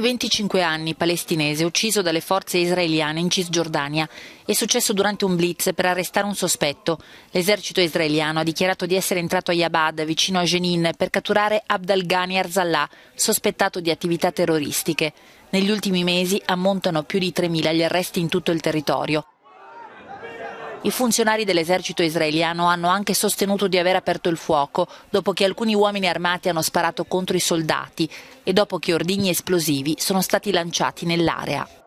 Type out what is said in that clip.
25 anni, palestinese, ucciso dalle forze israeliane in Cisgiordania. È successo durante un blitz per arrestare un sospetto. L'esercito israeliano ha dichiarato di essere entrato a Yabad, vicino a Jenin, per catturare Abdal Ghani Arzallah, sospettato di attività terroristiche. Negli ultimi mesi ammontano più di 3.000 gli arresti in tutto il territorio. I funzionari dell'esercito israeliano hanno anche sostenuto di aver aperto il fuoco dopo che alcuni uomini armati hanno sparato contro i soldati e dopo che ordigni esplosivi sono stati lanciati nell'area.